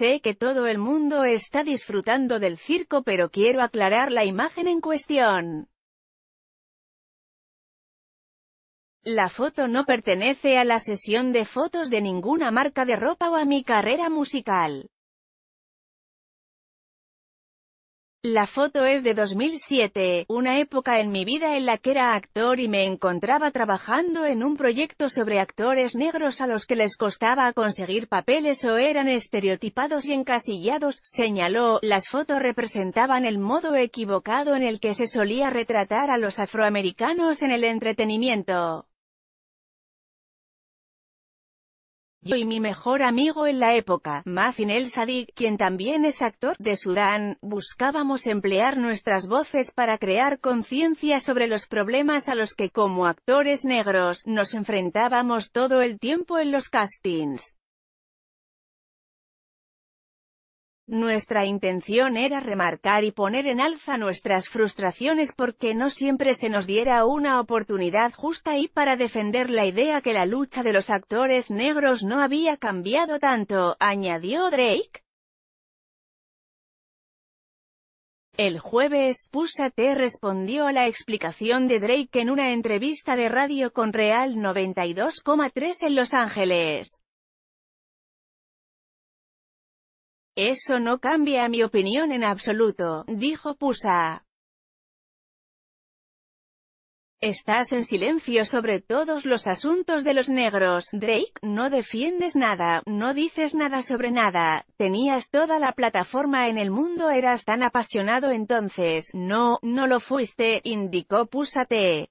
Sé que todo el mundo está disfrutando del circo pero quiero aclarar la imagen en cuestión. La foto no pertenece a la sesión de fotos de ninguna marca de ropa o a mi carrera musical. La foto es de 2007, una época en mi vida en la que era actor y me encontraba trabajando en un proyecto sobre actores negros a los que les costaba conseguir papeles o eran estereotipados y encasillados, señaló, las fotos representaban el modo equivocado en el que se solía retratar a los afroamericanos en el entretenimiento. Yo y mi mejor amigo en la época, Mazin El Sadik, quien también es actor, de Sudán, buscábamos emplear nuestras voces para crear conciencia sobre los problemas a los que como actores negros, nos enfrentábamos todo el tiempo en los castings. Nuestra intención era remarcar y poner en alza nuestras frustraciones porque no siempre se nos diera una oportunidad justa y para defender la idea que la lucha de los actores negros no había cambiado tanto, añadió Drake. El jueves, T respondió a la explicación de Drake en una entrevista de radio con Real 92,3 en Los Ángeles. Eso no cambia mi opinión en absoluto, dijo Pusa. Estás en silencio sobre todos los asuntos de los negros, Drake, no defiendes nada, no dices nada sobre nada, tenías toda la plataforma en el mundo eras tan apasionado entonces, no, no lo fuiste, indicó T.